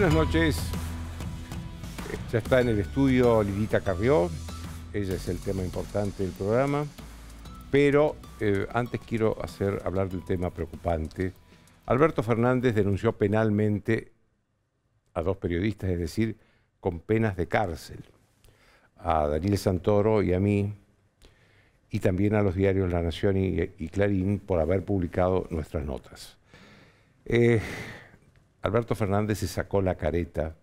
buenas noches. Ya está en el estudio Lidita Carrió. Ella es el tema importante del programa. Pero eh, antes quiero hacer, hablar del tema preocupante. Alberto Fernández denunció penalmente a dos periodistas, es decir, con penas de cárcel, a Daniel Santoro y a mí, y también a los diarios La Nación y, Clarín por haber publicado nuestras notas. Eh, Alberto Fernández se sacó la careta,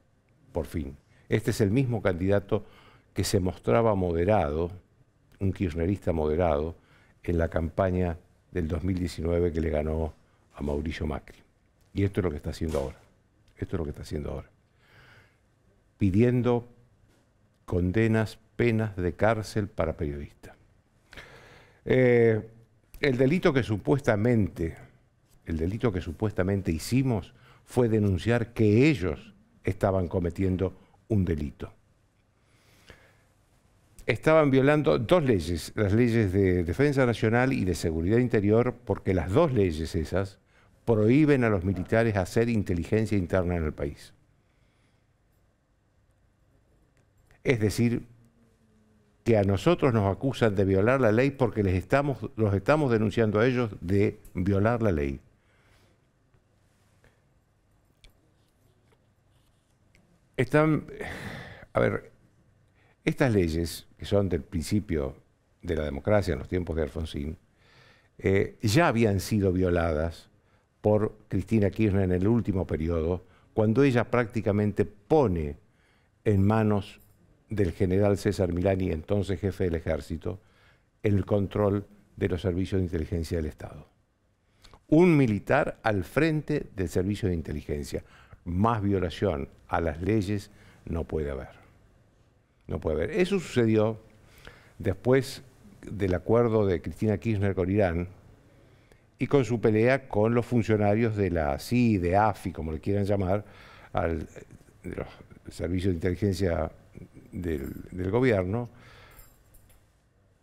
por fin. Este es el mismo candidato que se mostraba moderado, un kirchnerista moderado, en la campaña del 2019 que le ganó a Mauricio Macri. Y esto es lo que está haciendo ahora. Esto es lo que está haciendo ahora. Pidiendo condenas, penas de cárcel para periodistas. Eh, el delito que supuestamente, el delito que supuestamente hicimos fue denunciar que ellos estaban cometiendo un delito. Estaban violando dos leyes, las leyes de defensa nacional y de seguridad interior, porque las dos leyes esas prohíben a los militares hacer inteligencia interna en el país. Es decir, que a nosotros nos acusan de violar la ley porque les estamos, los estamos denunciando a ellos de violar la ley. Están, a ver, estas leyes, que son del principio de la democracia, en los tiempos de Alfonsín, eh, ya habían sido violadas por Cristina Kirchner en el último periodo, cuando ella prácticamente pone en manos del general César Milani, entonces jefe del ejército, el control de los servicios de inteligencia del Estado. Un militar al frente del servicio de inteligencia más violación a las leyes no puede haber. No puede haber. Eso sucedió después del acuerdo de Cristina Kirchner con Irán y con su pelea con los funcionarios de la CI, de AFI, como le quieran llamar, al de los servicios de inteligencia del, del gobierno,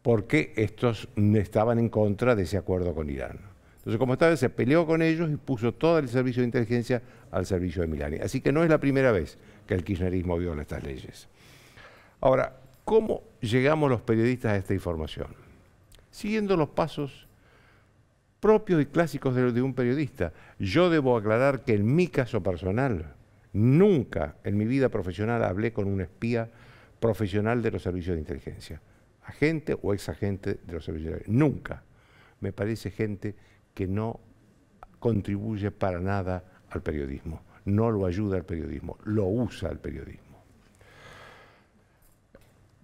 porque estos estaban en contra de ese acuerdo con Irán. Entonces, como estaba, se peleó con ellos y puso todo el servicio de inteligencia al servicio de Milani. Así que no es la primera vez que el kirchnerismo viola estas leyes. Ahora, ¿cómo llegamos los periodistas a esta información? Siguiendo los pasos propios y clásicos de, de un periodista. Yo debo aclarar que en mi caso personal, nunca en mi vida profesional hablé con un espía profesional de los servicios de inteligencia agente o exagente de los servicios de inteligencia. Nunca. Me parece gente que no contribuye para nada al periodismo, no lo ayuda al periodismo, lo usa el periodismo.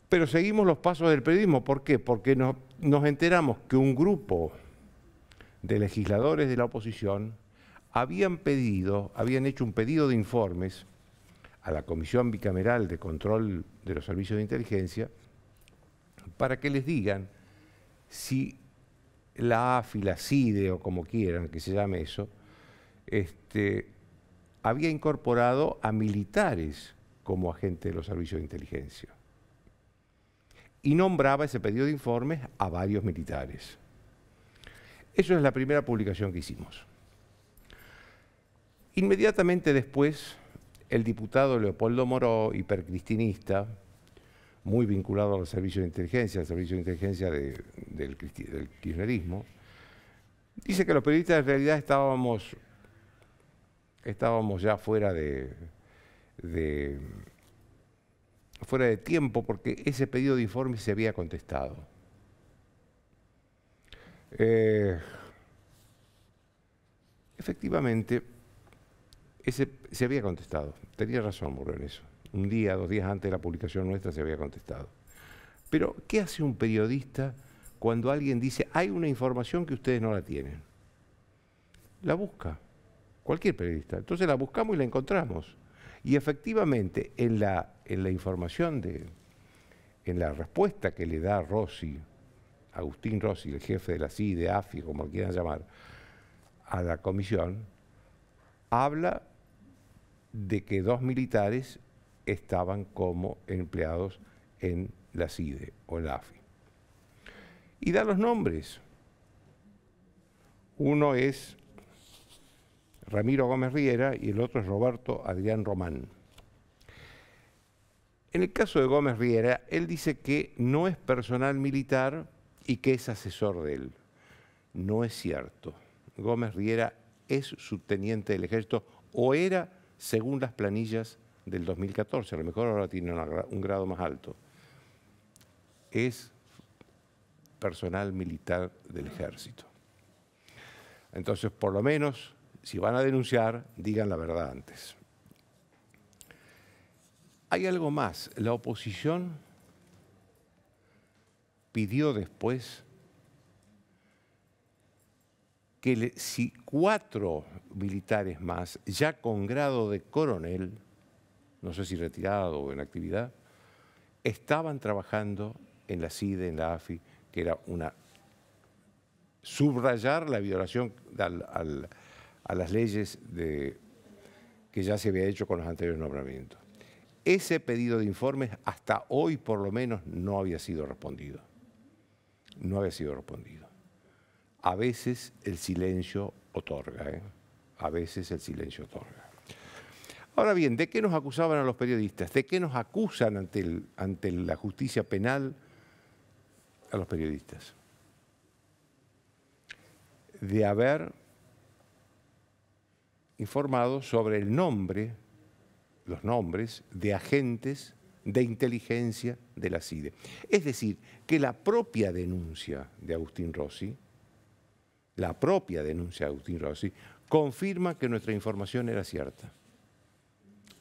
Pero seguimos los pasos del periodismo, ¿por qué? Porque nos enteramos que un grupo de legisladores de la oposición habían pedido, habían hecho un pedido de informes a la Comisión Bicameral de Control de los Servicios de Inteligencia para que les digan si la afilacide o como quieran que se llame eso, este, había incorporado a militares como agentes de los servicios de inteligencia. Y nombraba ese pedido de informes a varios militares. Eso es la primera publicación que hicimos. Inmediatamente después, el diputado Leopoldo Moró, hipercristinista, muy vinculado al servicio de inteligencia, al servicio de inteligencia del, kirchnerismo, dice que los periodistas en realidad estábamos, estábamos ya fuera de, fuera de tiempo porque ese pedido de informe se había contestado. Eh, efectivamente, ese, se había contestado. Tenía razón Muro en eso un día, dos días antes de la publicación nuestra se había contestado. Pero, ¿qué hace un periodista cuando alguien dice, hay una información que ustedes no la tienen? La busca, cualquier periodista. Entonces la buscamos y la encontramos. Y efectivamente, en la, en la información, de, en la respuesta que le da Rossi, Agustín Rossi, el jefe de la CIDE, AFI, como lo quieran llamar, a la comisión, habla de que dos militares estaban como empleados en la CIDE o en la AFI. Y da los nombres. Uno es Ramiro Gómez Riera y el otro es Roberto Adrián Román. En el caso de Gómez Riera, él dice que no es personal militar y que es asesor de él. No es cierto. Gómez Riera es subteniente del ejército o era según las planillas del 2014, a lo mejor ahora tiene un grado más alto, es personal militar del ejército. Entonces, por lo menos, si van a denunciar, digan la verdad antes. Hay algo más. La oposición pidió después que si cuatro militares más, ya con grado de coronel, no sé si retirado o en actividad, estaban trabajando en la CIDE, en la AFI, que era una subrayar la violación a las leyes de, que ya se había hecho con los anteriores nombramientos. Ese pedido de informes hasta hoy por lo menos no había sido respondido. No había sido respondido. A veces el silencio otorga, ¿eh? a veces el silencio otorga. Ahora bien, ¿de qué nos acusaban a los periodistas? ¿De qué nos acusan ante, el, ante la justicia penal a los periodistas? De haber informado sobre el nombre, los nombres de agentes de inteligencia de la CIDE. Es decir, que la propia denuncia de Agustín Rossi, la propia denuncia de Agustín Rossi, confirma que nuestra información era cierta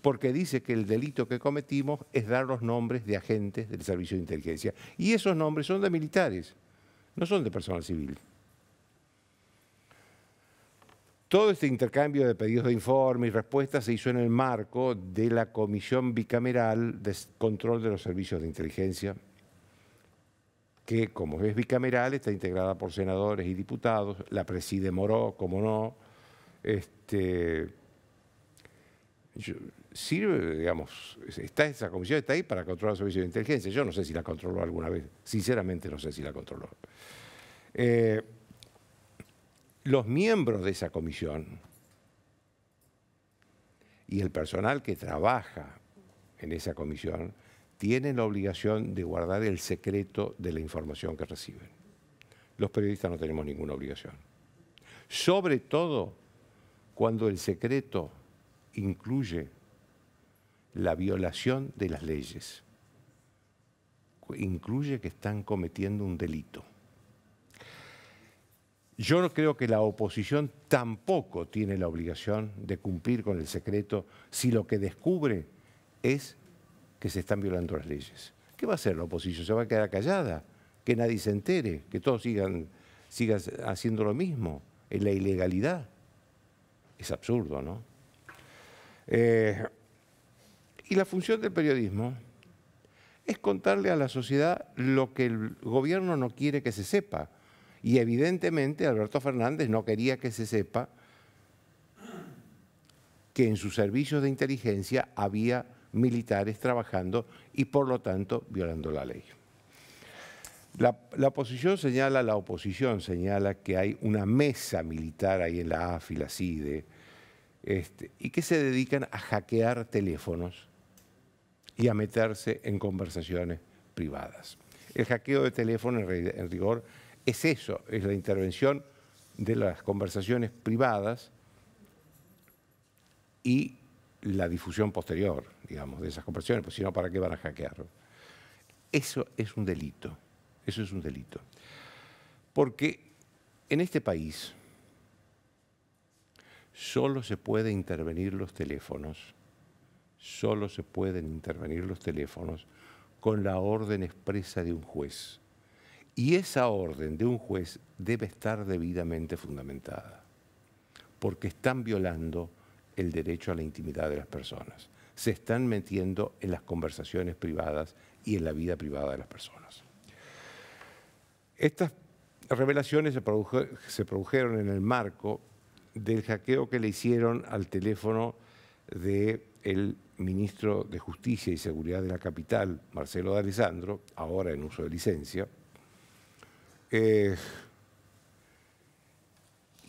porque dice que el delito que cometimos es dar los nombres de agentes del servicio de inteligencia. Y esos nombres son de militares, no son de personal civil. Todo este intercambio de pedidos de informe y respuestas se hizo en el marco de la Comisión Bicameral de Control de los Servicios de Inteligencia, que como es bicameral está integrada por senadores y diputados, la preside Moró, como no. Este, sirve, digamos, está esa comisión está ahí para controlar los servicios de inteligencia. Yo no sé si la controló alguna vez, sinceramente no sé si la controló. Eh, los miembros de esa comisión y el personal que trabaja en esa comisión tienen la obligación de guardar el secreto de la información que reciben. Los periodistas no tenemos ninguna obligación. Sobre todo cuando el secreto incluye la violación de las leyes. Incluye que están cometiendo un delito. Yo no creo que la oposición tampoco tiene la obligación de cumplir con el secreto si lo que descubre es que se están violando las leyes. ¿Qué va a hacer la oposición? ¿Se va a quedar callada? ¿Que nadie se entere? ¿Que todos sigan, haciendo lo mismo? ¿En la ilegalidad? Es absurdo, ¿no? Eh, y la función del periodismo es contarle a la sociedad lo que el gobierno no quiere que se sepa. Y evidentemente Alberto Fernández no quería que se sepa que en sus servicios de inteligencia había militares trabajando y por lo tanto violando la ley. La, oposición señala, la oposición señala que hay una mesa militar ahí en la AFI, la CIDE, este, y que se dedican a hackear teléfonos y a meterse en conversaciones privadas. El hackeo de teléfono, en rigor, es eso, es la intervención de las conversaciones privadas y la difusión posterior, digamos, de esas conversaciones, pues si no, ¿para qué van a hackear? Eso es un delito, eso es un delito. Porque en este país solo se puede intervenir los teléfonos solo se pueden intervenir los teléfonos con la orden expresa de un juez. Y esa orden de un juez debe estar debidamente fundamentada, porque están violando el derecho a la intimidad de las personas. Se están metiendo en las conversaciones privadas y en la vida privada de las personas. Estas revelaciones se, produjeron en el marco del hackeo que le hicieron al teléfono del ministro de Justicia y Seguridad de la capital, Marcelo de ahora en uso de licencia, eh,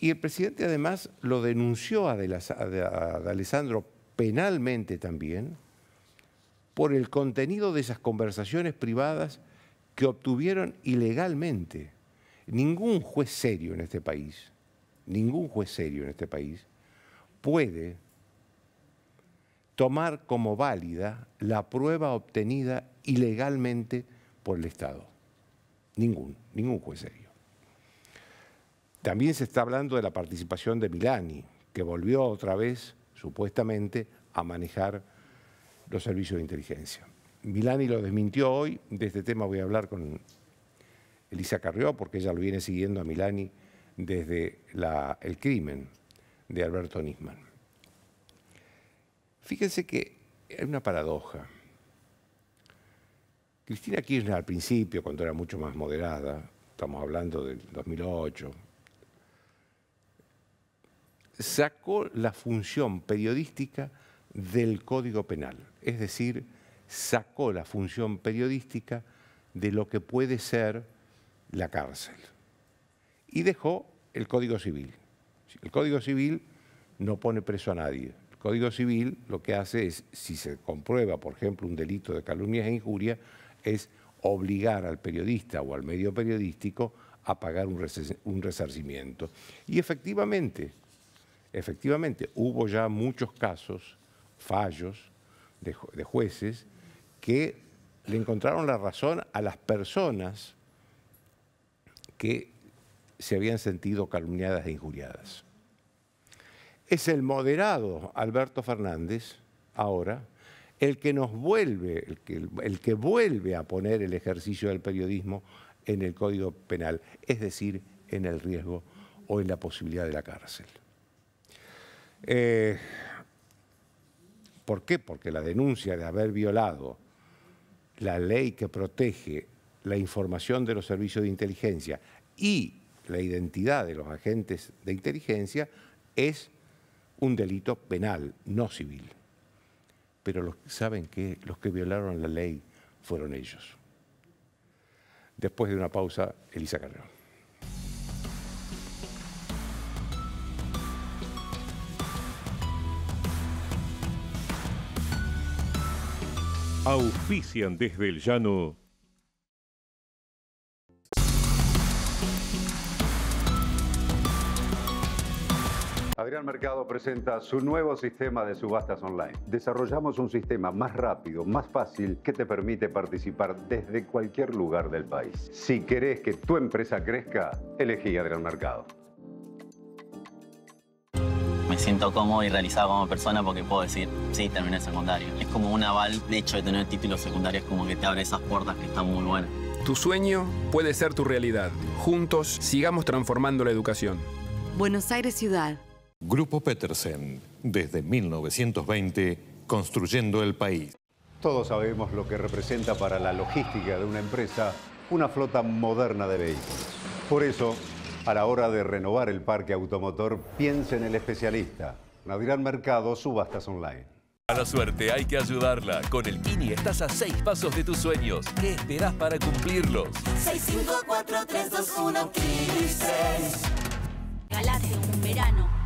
y el presidente además lo denunció a Alessandro penalmente también por el contenido de esas conversaciones privadas que obtuvieron ilegalmente. Ningún juez serio en este país, ningún juez serio en este país puede tomar como válida la prueba obtenida ilegalmente por el Estado. Ningún, ningún juez serio. También se está hablando de la participación de Milani, que volvió otra vez, supuestamente, a manejar los servicios de inteligencia. Milani lo desmintió hoy, de este tema voy a hablar con Elisa Carrió, porque ella lo viene siguiendo a Milani desde el crimen de Alberto Nisman. Fíjense que hay una paradoja. Cristina Kirchner al principio, cuando era mucho más moderada, estamos hablando del 2008, sacó la función periodística del Código Penal, es decir, sacó la función periodística de lo que puede ser la cárcel y dejó el Código Civil. El Código Civil no pone preso a nadie, Código Civil lo que hace es, si se comprueba, por ejemplo, un delito de calumnias e injuria, es obligar al periodista o al medio periodístico a pagar un, resarcimiento. Y efectivamente, efectivamente, hubo ya muchos casos, fallos de jueces que le encontraron la razón a las personas que se habían sentido calumniadas e injuriadas es el moderado Alberto Fernández, ahora, el que nos vuelve, el que, el que vuelve a poner el ejercicio del periodismo en el Código Penal, es decir, en el riesgo o en la posibilidad de la cárcel. Eh, ¿Por qué? Porque la denuncia de haber violado la ley que protege la información de los servicios de inteligencia y la identidad de los agentes de inteligencia es un delito penal, no civil. Pero los, saben que los que violaron la ley fueron ellos. Después de una pausa, Elisa Carrero. Auspician desde el llano Adrián Mercado presenta su nuevo sistema de subastas online. Desarrollamos un sistema más rápido, más fácil, que te permite participar desde cualquier lugar del país. Si querés que tu empresa crezca, elegí Adrián Mercado. Me siento cómodo y realizado como persona porque puedo decir, sí, terminé secundario. Es como un aval, de hecho de tener títulos secundarios como que te abre esas puertas que están muy buenas. Tu sueño puede ser tu realidad. Juntos sigamos transformando la educación. Buenos Aires Ciudad, Grupo Petersen, desde 1920, construyendo el país. Todos sabemos lo que representa para la logística de una empresa una flota moderna de vehículos. Por eso, a la hora de renovar el parque automotor, piense en el especialista. Navidad Mercado, Subastas Online. A la suerte hay que ayudarla. Con el Kini estás a seis pasos de tus sueños. ¿Qué esperas para cumplirlos? 6, un verano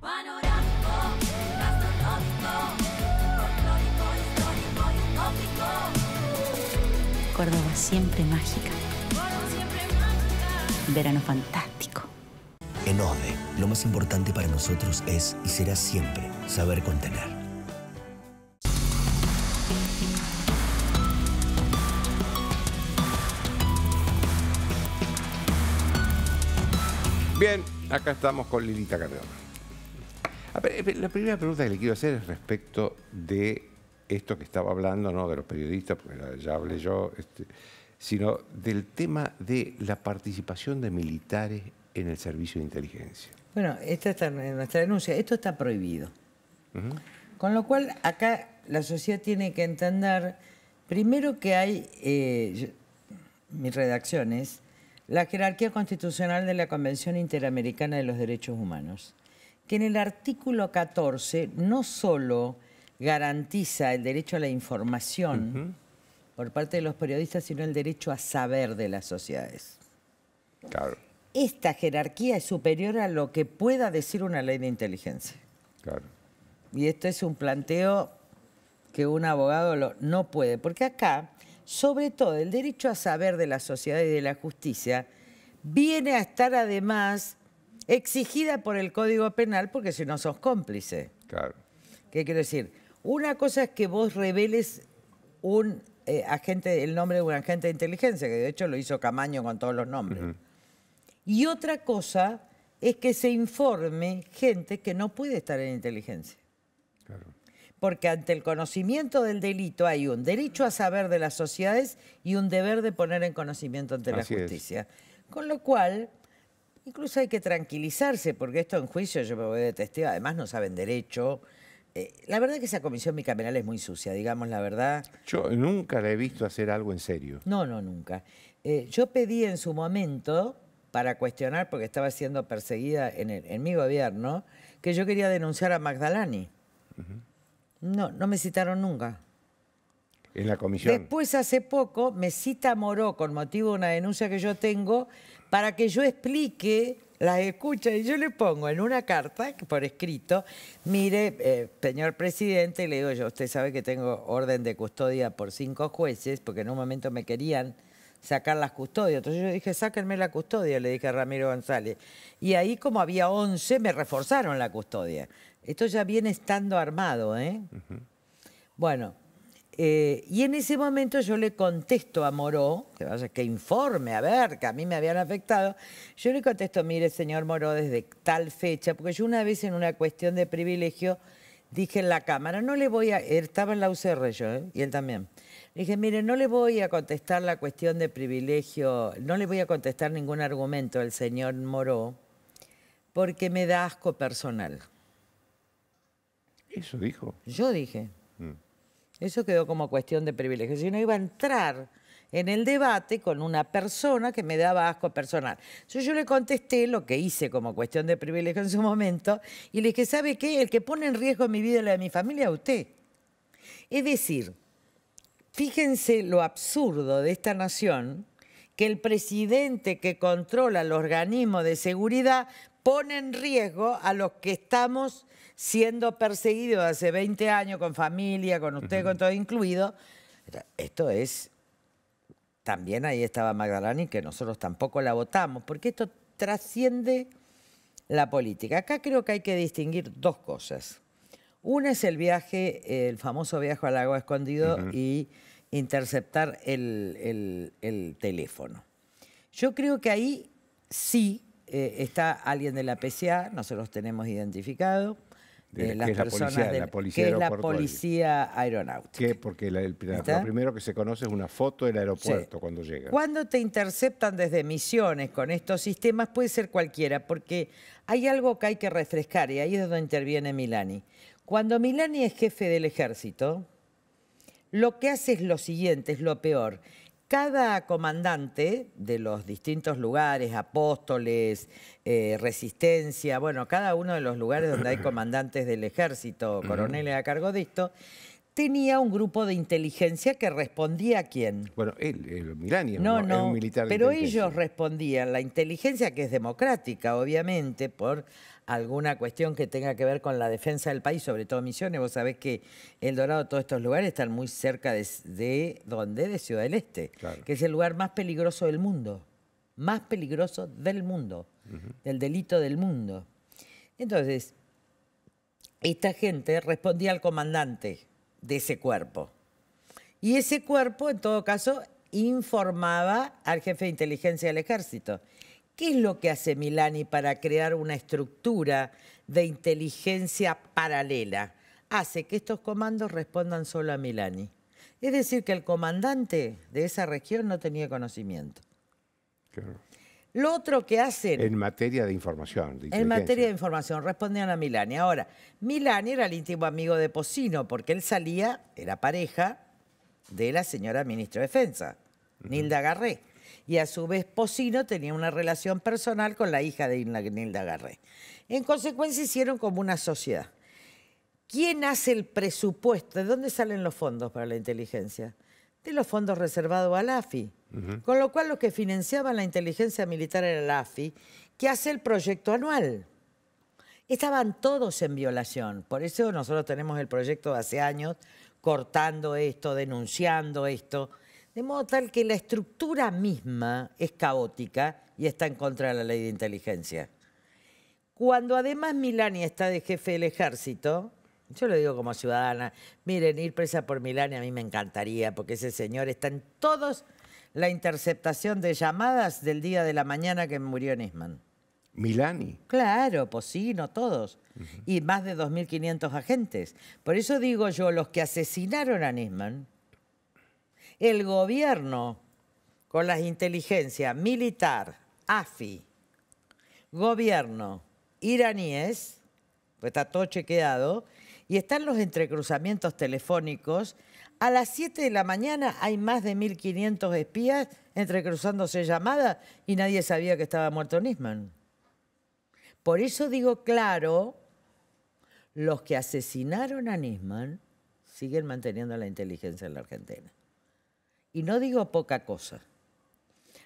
Córdoba siempre mágica. siempre mágica. Verano fantástico. En ODE, lo más importante para nosotros es y será siempre saber contener. Bien, acá estamos con Lilita Carrión. Eh, la primera pregunta que le quiero hacer es respecto de esto que estaba hablando, no de los periodistas, porque ya hablé yo, este, sino del tema de la participación de militares en el servicio de inteligencia. Bueno, esta está en nuestra denuncia. Esto está prohibido. Con lo cual, acá la sociedad tiene que entender, primero que hay, eh, mis redacciones, la jerarquía constitucional de la Convención Interamericana de los Derechos Humanos que en el artículo 14 no solo garantiza el derecho a la información por parte de los periodistas, sino el derecho a saber de las sociedades. Claro. Esta jerarquía es superior a lo que pueda decir una ley de inteligencia. Claro. Y esto es un planteo que un abogado no puede, porque acá, sobre todo, el derecho a saber de la sociedad y de la justicia viene a estar además exigida por el Código Penal porque si no sos cómplice. Claro. ¿Qué quiero decir? Una cosa es que vos reveles un eh, agente, el nombre de un agente de inteligencia, que de hecho lo hizo Camaño con todos los nombres. Y otra cosa es que se informe gente que no puede estar en inteligencia. Claro. Porque ante el conocimiento del delito hay un derecho a saber de las sociedades y un deber de poner en conocimiento ante la justicia. Con lo cual, Incluso hay que tranquilizarse, porque esto en juicio yo me voy de testigo, además no saben derecho. Eh, la verdad es que esa comisión bicameral es muy sucia, digamos la verdad. Yo nunca la he visto hacer algo en serio. No, no, nunca. Eh, yo pedí en su momento, para cuestionar, porque estaba siendo perseguida en, mi gobierno, que yo quería denunciar a Magdalani. No, no me citaron nunca. En la comisión. Después, hace poco, me cita Moró con motivo de una denuncia que yo tengo para que yo explique las escucha y yo le pongo en una carta, por escrito, mire, eh, señor presidente, le digo yo, usted sabe que tengo orden de custodia por cinco jueces, porque en un momento me querían sacar las custodias. Entonces yo dije, sáquenme la custodia, le dije a Ramiro González. Y ahí como había 11, me reforzaron la custodia. Esto ya viene estando armado, ¿eh? Bueno, eh, y en ese momento yo le contesto a Moró, que vaya, que informe, a ver, que a mí me habían afectado. Yo le contesto, mire, señor Moró, desde tal fecha, porque yo una vez en una cuestión de privilegio dije en la Cámara, no le voy a... estaba en la UCR yo, ¿eh? y él también. dije, mire, no le voy a contestar la cuestión de privilegio, no le voy a contestar ningún argumento al señor Moró, porque me da asco personal. Eso dijo. Yo dije. Mm. Eso quedó como cuestión de privilegio. Si no iba a entrar en el debate con una persona que me daba asco personal. Entonces yo le contesté lo que hice como cuestión de privilegio en su momento y le dije, ¿sabe qué? El que pone en riesgo mi vida y la de mi familia es usted. Es decir, fíjense lo absurdo de esta nación que el presidente que controla el organismo de seguridad pone en riesgo a los que estamos siendo perseguido hace 20 años con familia, con usted, con todo incluido. Esto es, también ahí estaba y que nosotros tampoco la votamos, porque esto trasciende la política. Acá creo que hay que distinguir dos cosas. Una es el viaje, el famoso viaje al agua escondido y interceptar el, teléfono. Yo creo que ahí sí eh, está alguien de la PCA, nosotros tenemos identificado eh, que la policía, la aeronáutica. Porque lo primero que se conoce es una foto del aeropuerto cuando llega. Cuando te interceptan desde misiones con estos sistemas puede ser cualquiera, porque hay algo que hay que refrescar y ahí es donde interviene Milani. Cuando Milani es jefe del ejército, lo que hace es lo siguiente, es lo peor cada comandante de los distintos lugares, apóstoles, eh, resistencia, bueno, cada uno de los lugares donde hay comandantes del ejército, coroneles a cargo de esto, tenía un grupo de inteligencia que respondía a quién. Bueno, él, el Milani, no, un militar. Pero ellos respondían, la inteligencia que es democrática, obviamente, por alguna cuestión que tenga que ver con la defensa del país, sobre todo Misiones. Vos sabés que El Dorado, todos estos lugares están muy cerca de, De Ciudad del Este, que es el lugar más peligroso del mundo, más peligroso del mundo, del delito del mundo. Entonces, esta gente respondía al comandante de ese cuerpo. Y ese cuerpo, en todo caso, informaba al jefe de inteligencia del ejército. ¿Qué es lo que hace Milani para crear una estructura de inteligencia paralela? Hace que estos comandos respondan solo a Milani. Es decir, que el comandante de esa región no tenía conocimiento. Claro. Lo otro que hacen... En materia de información. en materia de información, respondían a Milani. Ahora, Milani era el íntimo amigo de Pocino, porque él salía, era pareja de la señora ministra de Defensa, Nilda Garré. Y a su vez Pocino tenía una relación personal con la hija de Nilda Garré. En consecuencia hicieron como una sociedad. ¿Quién hace el presupuesto? ¿De dónde salen los fondos para la inteligencia? De los fondos reservados a la AFI con lo cual los que financiaban la inteligencia militar era la AFI, que hace el proyecto anual. Estaban todos en violación, por eso nosotros tenemos el proyecto de hace años, cortando esto, denunciando esto, de modo tal que la estructura misma es caótica y está en contra de la ley de inteligencia. Cuando además Milani está de jefe del ejército, yo lo digo como ciudadana, miren, ir presa por Milani a mí me encantaría, porque ese señor está en todos la interceptación de llamadas del día de la mañana que murió Nisman. Milani. Claro, pues todos. no todos. Y más de 2.500 agentes. Por eso digo yo, los que asesinaron a Nisman, el gobierno, con las inteligencias militar, AFI, gobierno iraníes, pues está todo chequeado, y están los entrecruzamientos telefónicos a las 7 de la mañana hay más de 1.500 espías entrecruzándose llamadas y nadie sabía que estaba muerto Nisman. Por eso digo claro, los que asesinaron a Nisman siguen manteniendo la inteligencia en la Argentina. Y no digo poca cosa.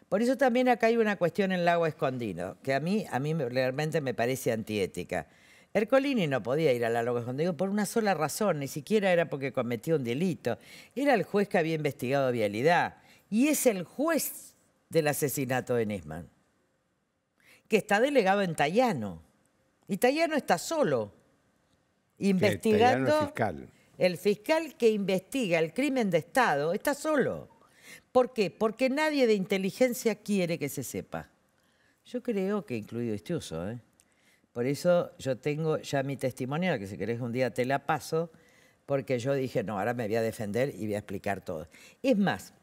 Por eso también acá hay una cuestión en el agua Escondido, que a mí, a mí realmente me parece antiética. Ercolini no podía ir a la López contigo por una sola razón, ni siquiera era porque cometió un delito. Era el juez que había investigado vialidad. Y es el juez del asesinato de Nisman, que está delegado en Tallano. Y Tallano está solo, investigando... fiscal. El fiscal que investiga el crimen de Estado está solo. ¿Por qué? Porque nadie de inteligencia quiere que se sepa. Yo creo que incluido este uso, ¿eh? Por eso yo tengo ya mi testimonio, que si querés un día te la paso, porque yo dije, no, ahora me voy a defender y voy a explicar todo. Es más,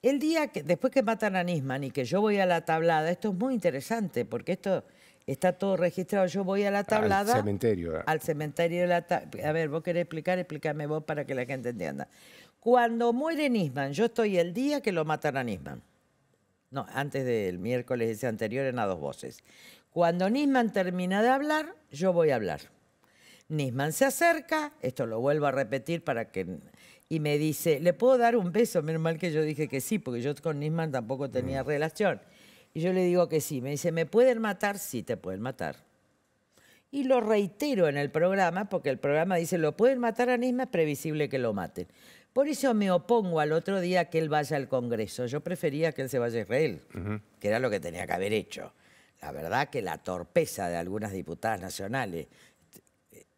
el día que, después que matan a Nisman y que yo voy a la tablada, esto es muy interesante, porque esto está todo registrado. Yo voy a la tablada. Al cementerio. ¿eh? Al cementerio de la tablada. A ver, vos querés explicar, explícame vos para que la gente entienda. Cuando muere Nisman, yo estoy el día que lo matan a Nisman. No, antes del miércoles ese anterior en a dos voces. Cuando Nisman termina de hablar, yo voy a hablar. Nisman se acerca, esto lo vuelvo a repetir para que... Y me dice, ¿le puedo dar un beso? Menos mal que yo dije que sí, porque yo con Nisman tampoco tenía mm. relación. Y yo le digo que sí. Me dice, ¿me pueden matar? Sí, te pueden matar. Y lo reitero en el programa, porque el programa dice, lo pueden matar a Nisman, es previsible que lo maten. Por eso me opongo al otro día que él vaya al Congreso. Yo prefería que él se vaya a Israel, que era lo que tenía que haber hecho la verdad que la torpeza de algunas diputadas nacionales,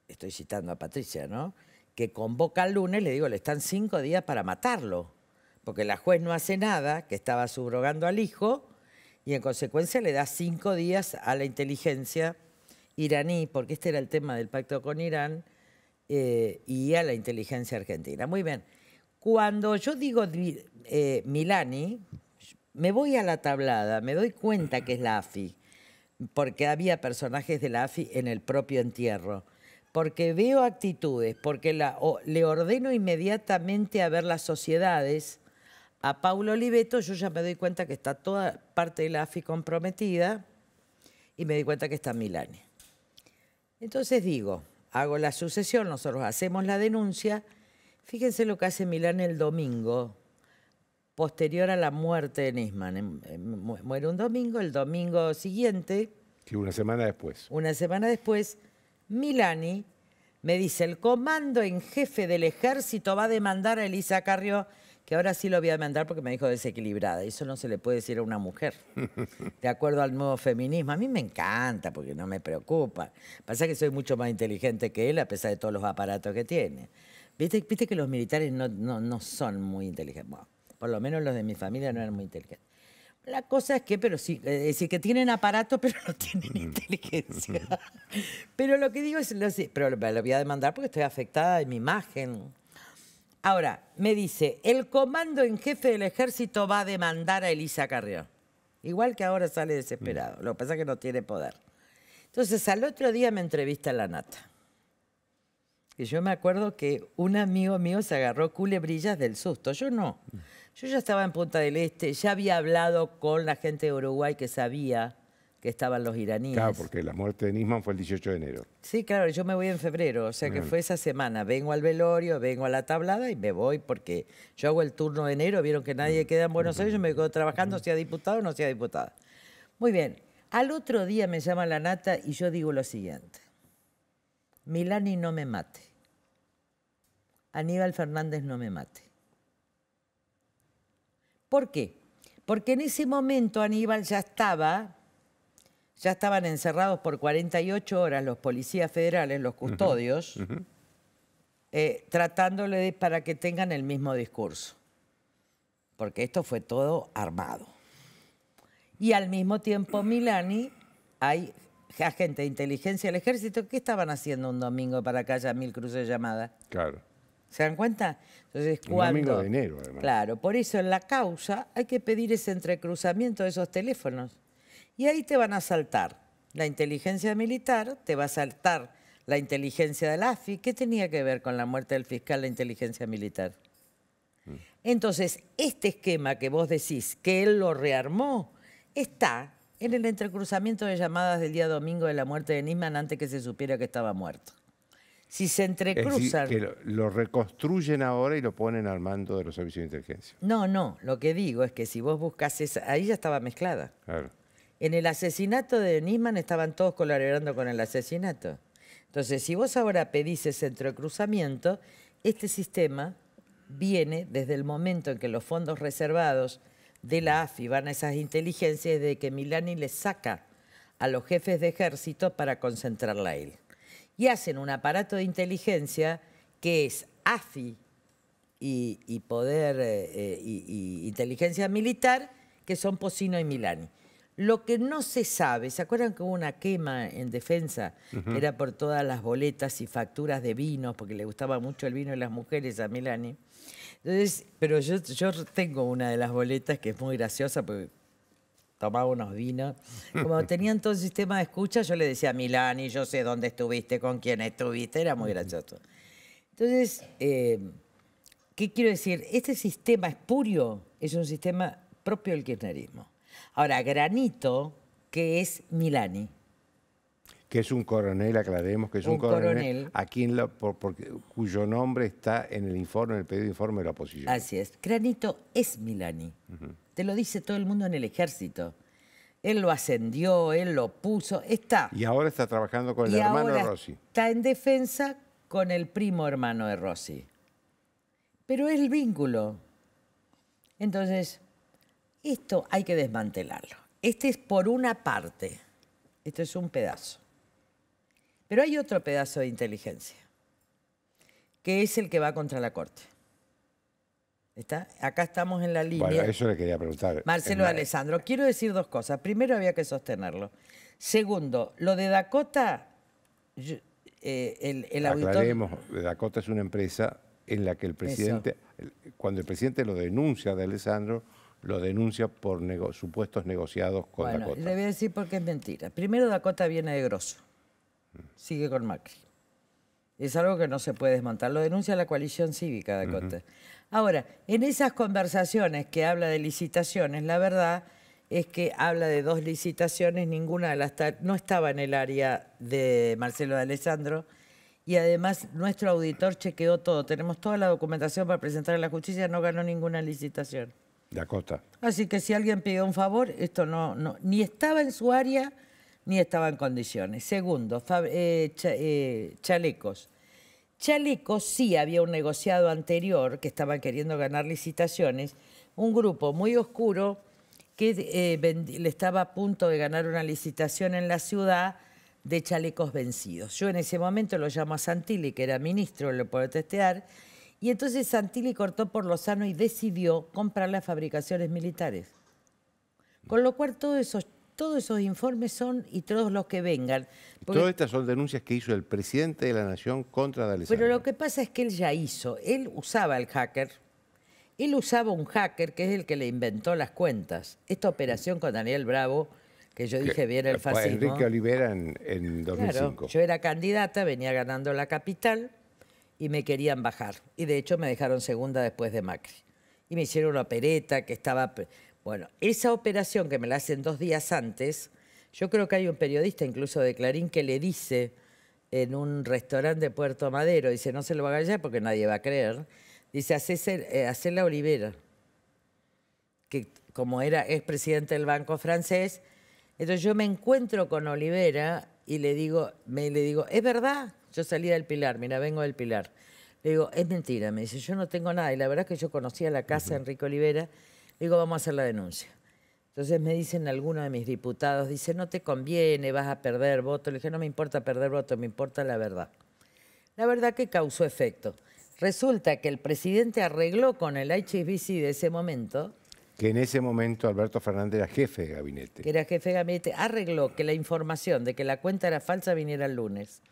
estoy citando a Patricia, ¿no? Que convoca el lunes, le digo, le están cinco días para matarlo, porque la juez no hace nada, que estaba subrogando al hijo, y en consecuencia le da cinco días a la inteligencia iraní, porque este era el tema del pacto con Irán, eh, y a la inteligencia argentina. Muy bien. Cuando yo digo eh, Milani, me voy a la tablada, me doy cuenta que es la AFI, porque había personajes de la AFI en el propio entierro, porque veo actitudes, porque le ordeno inmediatamente a ver las sociedades, a Paulo Oliveto yo ya me doy cuenta que está toda parte de la AFI comprometida y me doy cuenta que está en Milani. Entonces digo, hago la sucesión, nosotros hacemos la denuncia, fíjense lo que hace Milán el domingo, posterior a la muerte de Nisman. Em, em, muere un domingo, el domingo siguiente. Sí, una semana después. Una semana después, Milani me dice, el comando en jefe del ejército va a demandar a Elisa Carrió, que ahora sí lo voy a demandar porque me dijo desequilibrada. Eso no se le puede decir a una mujer, de acuerdo al nuevo feminismo. A mí me encanta porque no me preocupa. Pasa que soy mucho más inteligente que él a pesar de todos los aparatos que tiene. Viste, que los militares no, son muy inteligentes. Por lo menos los de mi familia no eran muy inteligentes. La cosa es que, pero sí, eh, es decir, que tienen aparatos, pero no tienen inteligencia. pero lo que digo es, lo, pero lo voy a demandar porque estoy afectada de mi imagen. Ahora, me dice, el comando en jefe del ejército va a demandar a Elisa Carrió. Igual que ahora sale desesperado. Mm. Lo que pasa es que no tiene poder. Entonces, al otro día me entrevista la nata. Y yo me acuerdo que un amigo mío se agarró culebrillas del susto. Yo no. Mm. Yo ya estaba en Punta del Este, ya había hablado con la gente de Uruguay que sabía que estaban los iraníes. Claro, porque la muerte de Nisman fue el 18 de enero. Sí, claro, yo me voy en febrero, o sea que fue esa semana. Vengo al velorio, vengo a la tablada y me voy porque yo hago el turno de enero, vieron que nadie queda en Buenos Aires, yo me quedo trabajando, sea diputado o no sea diputada. Muy bien, al otro día me llama la nata y yo digo lo siguiente. Milani no me mate. Aníbal Fernández no me mate. ¿Por qué? Porque en ese momento Aníbal ya estaba, ya estaban encerrados por 48 horas los policías federales, los custodios, eh, tratándole para que tengan el mismo discurso. Porque esto fue todo armado. Y al mismo tiempo, Milani, hay agente de inteligencia del ejército, ¿qué estaban haciendo un domingo para que haya mil cruces de llamada? Claro. ¿Se dan cuenta? Entonces, domingo de enero, además. Claro, por eso en la causa hay que pedir ese entrecruzamiento de esos teléfonos. Y ahí te van a saltar la inteligencia militar, te va a saltar la inteligencia de la AFI. ¿Qué tenía que ver con la muerte del fiscal la inteligencia militar? Mm. Entonces, este esquema que vos decís que él lo rearmó está en el entrecruzamiento de llamadas del día domingo de la muerte de Nisman antes que se supiera que estaba muerto si se entrecruzan. Es que lo, reconstruyen ahora y lo ponen al mando de los servicios de inteligencia. No, no, lo que digo es que si vos buscas ahí ya estaba mezclada. Claro. En el asesinato de Nisman estaban todos colaborando con el asesinato. Entonces, si vos ahora pedís ese entrecruzamiento, este sistema viene desde el momento en que los fondos reservados de la AFI van a esas inteligencias de que Milani les saca a los jefes de ejército para concentrarla a él y hacen un aparato de inteligencia que es AFI y, Poder eh, eh, y, Inteligencia Militar, que son Pocino y Milani. Lo que no se sabe, ¿se acuerdan que hubo una quema en defensa? Era por todas las boletas y facturas de vinos, porque le gustaba mucho el vino de las mujeres a Milani. Entonces, pero yo, yo tengo una de las boletas que es muy graciosa, porque tomaba unos vinos. Como tenían todo el sistema de escucha, yo le decía, a Milani, yo sé dónde estuviste, con quién estuviste, era muy gracioso. Entonces, eh, ¿qué quiero decir? Este sistema espurio es un sistema propio del kirchnerismo. Ahora, Granito, que es Milani, que es un coronel, aclaremos que es un, coronel, por, cuyo nombre está en el informe, en el pedido de informe de la oposición. Así es. Cranito es Milani. Te lo dice todo el mundo en el ejército. Él lo ascendió, él lo puso, está. Y ahora está trabajando con el hermano de Rossi. Está en defensa con el primo hermano de Rossi. Pero es el vínculo. Entonces, esto hay que desmantelarlo. Este es por una parte. Esto es un pedazo. Pero hay otro pedazo de inteligencia, que es el que va contra la Corte. ¿Está? Acá estamos en la línea. eso le quería preguntar. Marcelo Alessandro, quiero decir dos cosas. Primero, había que sostenerlo. Segundo, lo de Dakota, eh, el, el Dakota es una empresa en la que el presidente, cuando el presidente lo denuncia de Alessandro, lo denuncia por supuestos negociados con bueno, Dakota. Le voy a decir porque es mentira. Primero, Dakota viene de Grosso sigue con Macri. Es algo que no se puede desmontar. Lo denuncia la coalición cívica, de Acosta. Ahora, en esas conversaciones que habla de licitaciones, la verdad es que habla de dos licitaciones, ninguna de las no estaba en el área de Marcelo de Alessandro. Y además nuestro auditor chequeó todo. Tenemos toda la documentación para presentar a la justicia, no ganó ninguna licitación. De Acosta. Así que si alguien pidió un favor, esto no ni estaba en su área ni estaba en condiciones. Segundo, eh, eh, chalecos. Chalecos sí había un negociado anterior que estaban queriendo ganar licitaciones, un grupo muy oscuro que eh, le estaba a punto de ganar una licitación en la ciudad de chalecos vencidos. Yo en ese momento lo llamo a Santilli, que era ministro, lo puedo testear, y entonces Santilli cortó por Lozano y decidió comprar las fabricaciones militares. Con lo cual todos esos todos esos informes son y todos los que vengan. Todas estas son denuncias que hizo el presidente de la Nación contra D'Alessandro. Pero lo que pasa es que él ya hizo, él usaba el hacker, él usaba un hacker que es el que le inventó las cuentas. Esta operación con Daniel Bravo, que yo dije bien el fascismo. Enrique Olivera en, 2005. yo era candidata, venía ganando la capital y me querían bajar. Y de hecho me dejaron segunda después de Macri. Y me hicieron una pereta que estaba bueno, esa operación que me la hacen dos días antes, yo creo que hay un periodista incluso de Clarín que le dice en un restaurante de Puerto Madero, dice, no se lo a ya porque nadie va a creer, dice, hacer eh, la Olivera, que como era ex presidente del Banco Francés, entonces yo me encuentro con Olivera y le digo, me, le digo, es verdad, yo salí del Pilar, mira, vengo del Pilar. Le digo, es mentira, me dice, yo no tengo nada. Y la verdad es que yo conocía la casa de Enrique Olivera Digo, vamos a hacer la denuncia. Entonces me dicen algunos de mis diputados, dice, no te conviene, vas a perder voto. Le dije, no me importa perder voto, me importa la verdad. La verdad que causó efecto. Resulta que el presidente arregló con el HSBC de ese momento. Que en ese momento Alberto Fernández era jefe de gabinete. Que era jefe de gabinete. Arregló que la información de que la cuenta era falsa viniera el lunes.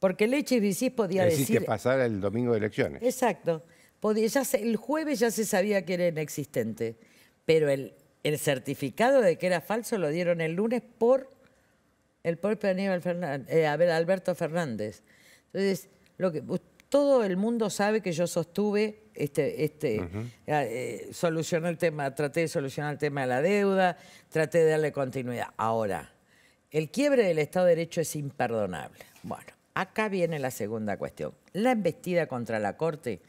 Porque el HSBC podía decir... decir que pasara el domingo de elecciones. Exacto el jueves ya se sabía que era inexistente, pero el, certificado de que era falso lo dieron el lunes por el propio Aníbal eh, Alberto Fernández. Entonces, lo que, todo el mundo sabe que yo sostuve, este, este, eh, eh, el tema, traté de solucionar el tema de la deuda, traté de darle continuidad. Ahora, el quiebre del Estado de Derecho es imperdonable. Bueno, acá viene la segunda cuestión. La embestida contra la Corte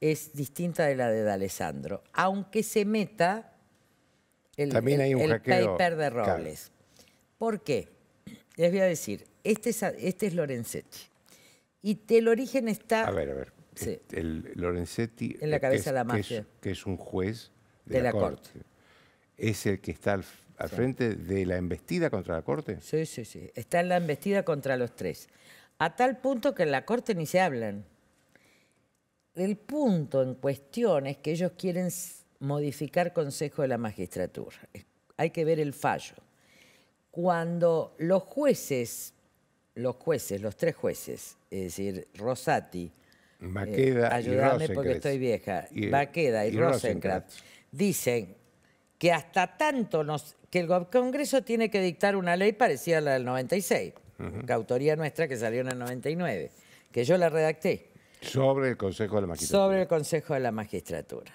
es distinta de la de D'Alessandro, aunque se meta el, el, paper de Robles. ¿Por qué? Les voy a decir, este es, este es Lorenzetti. Y el origen está... A ver, a ver. El Lorenzetti... En la cabeza la Que es, un juez de, la, corte. Es el que está al, frente de la embestida contra la corte. Sí, sí, sí. Está en la embestida contra los tres. A tal punto que en la corte ni se hablan el punto en cuestión es que ellos quieren modificar Consejo de la Magistratura. Hay que ver el fallo. Cuando los jueces, los jueces, los tres jueces, es decir, Rosati, Baqueda y eh, porque estoy vieja, y, dicen que hasta tanto nos, que el Congreso tiene que dictar una ley parecida a la del 96, autoría nuestra que salió en el 99, que yo la redacté. Sobre el Consejo de la Magistratura. Sobre el Consejo de la Magistratura.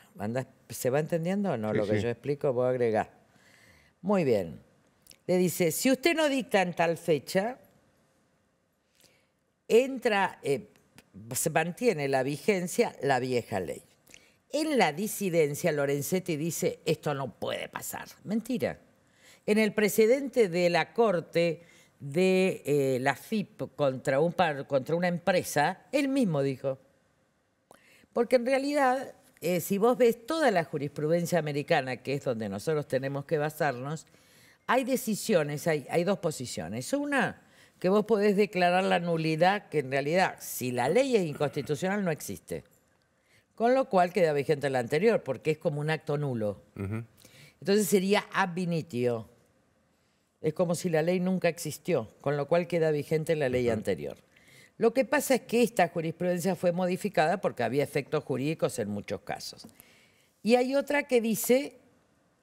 ¿Se va entendiendo o no lo que yo explico? Voy a agregar. Muy bien. Le dice, si usted no dicta en tal fecha, entra, eh, se mantiene la vigencia la vieja ley. En la disidencia, Lorenzetti dice, esto no puede pasar. Mentira. En el precedente de la Corte de eh, la FIP contra, un par, contra una empresa, él mismo dijo. Porque en realidad, eh, si vos ves toda la jurisprudencia americana, que es donde nosotros tenemos que basarnos, hay decisiones, hay, dos posiciones. Una, que vos podés declarar la nulidad, que en realidad, si la ley es inconstitucional, no existe. Con lo cual queda vigente la anterior, porque es como un acto nulo. Entonces sería ab initio. Es como si la ley nunca existió, con lo cual queda vigente la ley anterior. Lo que pasa es que esta jurisprudencia fue modificada porque había efectos jurídicos en muchos casos. Y hay otra que dice,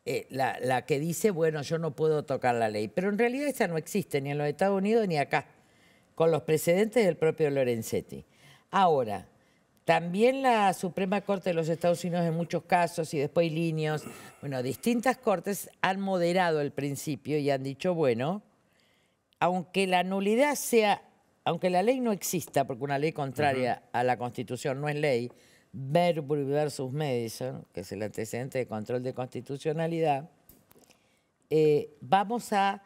eh, la, la, que dice, bueno, yo no puedo tocar la ley. Pero en realidad esa no existe ni en los Estados Unidos ni acá, con los precedentes del propio Lorenzetti. Ahora, también la Suprema Corte de los Estados Unidos en muchos casos y después líneas, bueno, distintas cortes han moderado el principio y han dicho, bueno, aunque la nulidad sea, aunque la ley no exista, porque una ley contraria a la Constitución no es ley, Berber versus Madison, que es el antecedente de control de constitucionalidad, eh, vamos a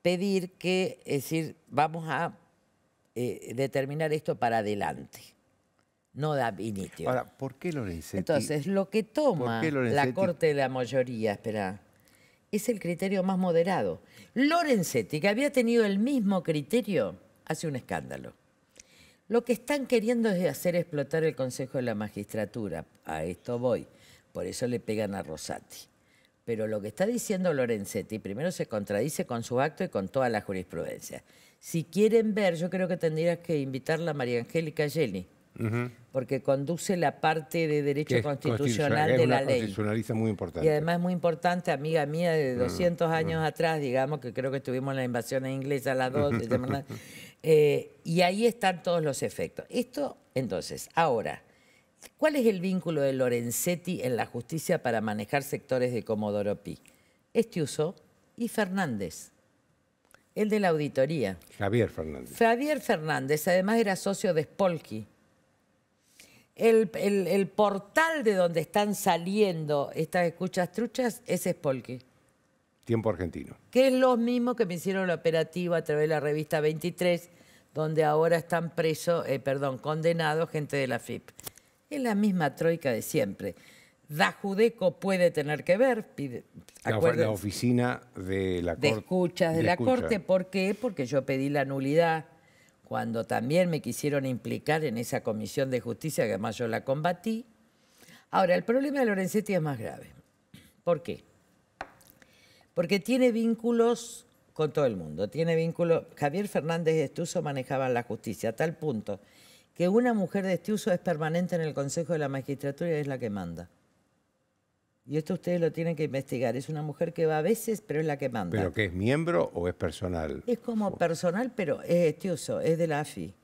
pedir que, es decir, vamos a eh, determinar esto para adelante no da inicio Ahora, ¿por qué Lorenzetti? Entonces, lo que toma la Corte de la Mayoría, espera, es el criterio más moderado. Lorenzetti, que había tenido el mismo criterio, hace un escándalo. Lo que están queriendo es hacer explotar el Consejo de la Magistratura. A esto voy. Por eso le pegan a Rosati. Pero lo que está diciendo Lorenzetti, primero se contradice con su acto y con toda la jurisprudencia. Si quieren ver, yo creo que tendrías que invitarla a María Angélica Jenny porque conduce la parte de derecho constitucional de la ley. muy importante. Y además es muy importante, amiga mía de 200 mm. mm. años atrás, digamos, que creo que estuvimos en la invasión inglesa a las dos, eh, y ahí están todos los efectos. Esto, entonces, ahora, ¿cuál es el vínculo de Lorenzetti en la justicia para manejar sectores de Comodoro Pi? Este uso y Fernández. El de la auditoría. Javier Fernández. Javier Fernández, además era socio de Spolky, el, portal de donde están saliendo estas escuchas truchas es Spolky. Tiempo argentino. Que es lo mismo que me hicieron la operativa a través de la revista 23, donde ahora están presos, eh, perdón, condenados gente de la FIP. Es la misma troika de siempre. Da Judeco puede tener que ver. Pide, la, la, oficina de la Corte. De escuchas de, la Corte. ¿Por qué? Porque yo pedí la nulidad cuando también me quisieron implicar en esa comisión de justicia, que además yo la combatí. Ahora, el problema de Lorenzetti es más grave. ¿Por qué? Porque tiene vínculos con todo el mundo. Tiene Javier Fernández de Estuso manejaba la justicia a tal punto que una mujer de Estuso es permanente en el Consejo de la Magistratura y es la que manda. Y esto ustedes lo tienen que investigar. Es una mujer que va a veces, pero es la que manda. ¿Pero que es miembro o es personal? Es como personal, pero es estioso, es de la AFI.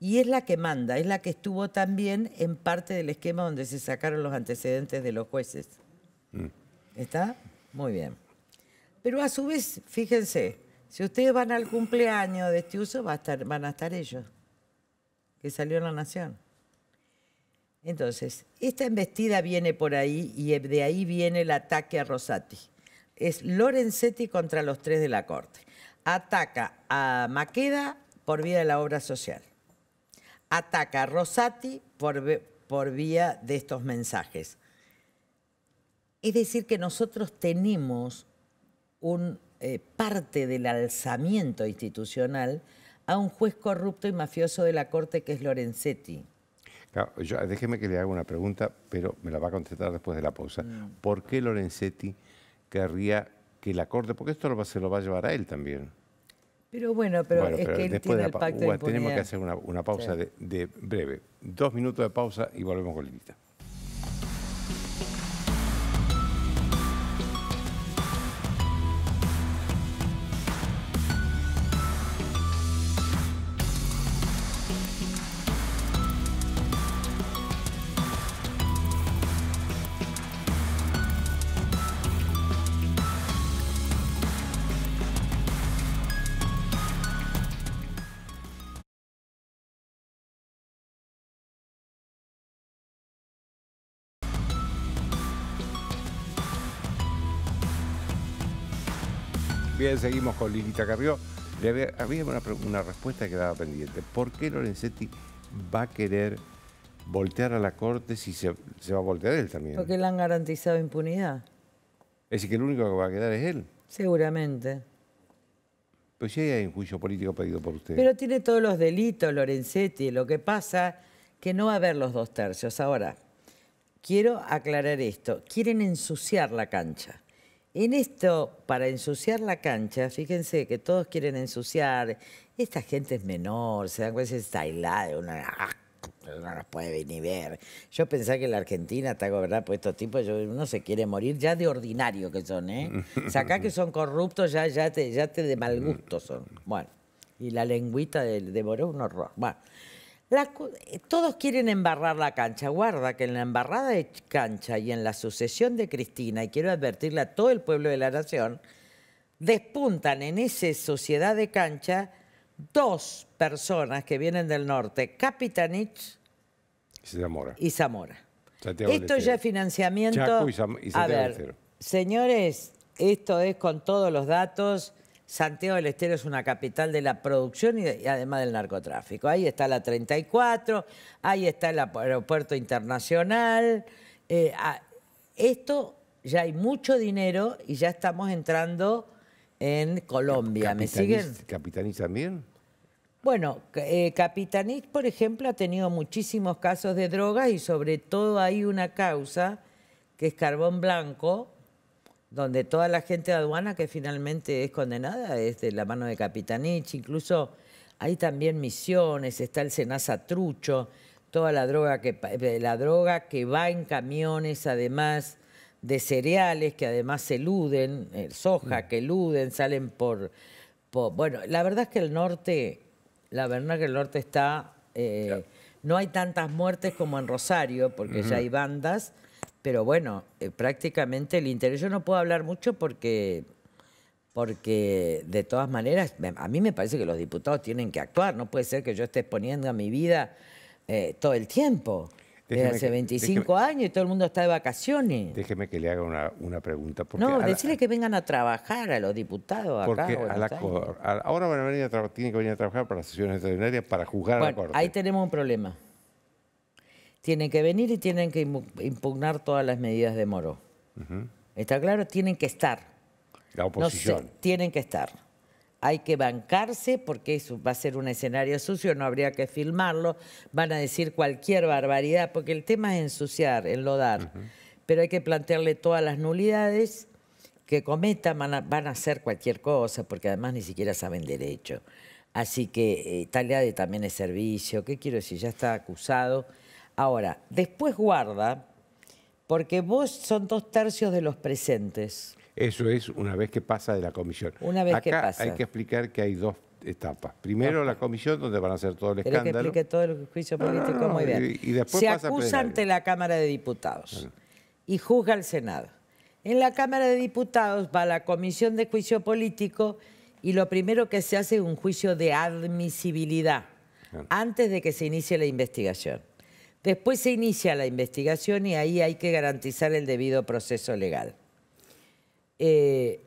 Y es la que manda, es la que estuvo también en parte del esquema donde se sacaron los antecedentes de los jueces. Mm. ¿Está? Muy bien. Pero a su vez, fíjense, si ustedes van al cumpleaños de este va a estar, van a estar ellos, que salió en la Nación. Entonces, esta embestida viene por ahí y eh, de ahí viene el ataque a Rosati. Es Lorenzetti contra los tres de la Corte. Ataca a Maqueda por vía de la obra social. Ataca a Rosati por, vía de estos mensajes. Es decir, que nosotros tenemos un, eh, parte del alzamiento institucional a un juez corrupto y mafioso de la Corte que es Lorenzetti déjeme que le haga una pregunta, pero me la va a contestar después de la pausa. Mm. ¿Por qué Lorenzetti querría que la Corte, porque esto lo, se lo va a llevar a él también? Pero bueno, pero, es que él tiene el pacto de Tenemos que hacer una, pausa de, de breve. Dos minutos de pausa y volvemos con Lilita. seguimos con Lilita Carrió. había, una, respuesta que daba pendiente. ¿Por qué Lorenzetti va a querer voltear a la Corte si se, va a voltear él también? Porque le han garantizado impunidad. Es decir, que el único que va a quedar es él. Seguramente. pero pues ya hay un juicio político pedido por usted. Pero tiene todos los delitos, Lorenzetti. Lo que pasa que no va a haber los dos tercios. Ahora, quiero aclarar esto. Quieren ensuciar la cancha. En esto, para ensuciar la cancha, fíjense que todos quieren ensuciar. Esta gente es menor, se dan cuenta, es aislada, una ah, no nos puede ni ver. Yo pensaba que la Argentina está gobernada por estos tipos, uno se quiere morir ya de ordinario que son, ¿eh? Sacá que son corruptos, ya, ya, te, ya te de mal gusto son. Mm. Bueno, y la lengüita de, de es un horror. Bueno, todos quieren embarrar la cancha. Guarda que en la embarrada de cancha y en la sucesión de Cristina, y quiero advertirle a todo el pueblo de la nación, despuntan en esa sociedad de cancha dos personas que vienen del norte, Capitanich y Zamora. esto ya es financiamiento. señores, esto es con todos los datos Santiago del Estero es una capital de la producción y, además del narcotráfico. Ahí está la 34, ahí está el aeropuerto internacional. Eh, esto ya hay mucho dinero y ya estamos entrando en Colombia. ¿Me siguen? también? Bueno, eh, por ejemplo, ha tenido muchísimos casos de drogas y sobre todo hay una causa que es carbón blanco, donde toda la gente aduana que finalmente es condenada es de la mano de Capitanich, incluso hay también misiones, está el Senasa Trucho, toda la droga que, eh, la droga que va en camiones, además de cereales que además se eluden, soja mm. que eluden, salen por, Bueno, la verdad es que el norte, la verdad que el norte está... Eh, no hay tantas muertes como en Rosario, porque ya hay bandas, pero bueno, eh, prácticamente el interés, yo no puedo hablar mucho porque, porque de todas maneras, a mí me parece que los diputados tienen que actuar, no puede ser que yo esté exponiendo a mi vida eh, todo el tiempo. Eh, Desde hace 25 años y todo el mundo está de vacaciones. Déjeme que le haga una, una pregunta. Porque no, decirle que vengan a trabajar a los diputados a la ahora van a venir a tienen que venir a trabajar para las sesiones extraordinarias para juzgar Ahí tenemos un problema tienen que venir y tienen que impugnar todas las medidas de Moró. ¿Está claro? Tienen que estar. La oposición. tienen que estar. Hay que bancarse porque eso va a ser un escenario sucio, no habría que filmarlo, van a decir cualquier barbaridad, porque el tema es ensuciar, enlodar. Pero hay que plantearle todas las nulidades que cometa, van a, hacer cualquier cosa, porque además ni siquiera saben derecho. Así que eh, de también es servicio. ¿Qué quiero decir? Ya está acusado Ahora, después guarda, porque vos son dos tercios de los presentes. Eso es una vez que pasa de la comisión. Una vez que pasa. Hay que explicar que hay dos etapas. Primero la comisión donde van a hacer todo el escándalo. que explique todo el juicio ah, político, muy bien. Y, después Se acusa ante la Cámara de Diputados y juzga al Senado. En la Cámara de Diputados va la comisión de juicio político y lo primero que se hace es un juicio de admisibilidad antes de que se inicie la investigación. Después se inicia la investigación y ahí hay que garantizar el debido proceso legal. Eh,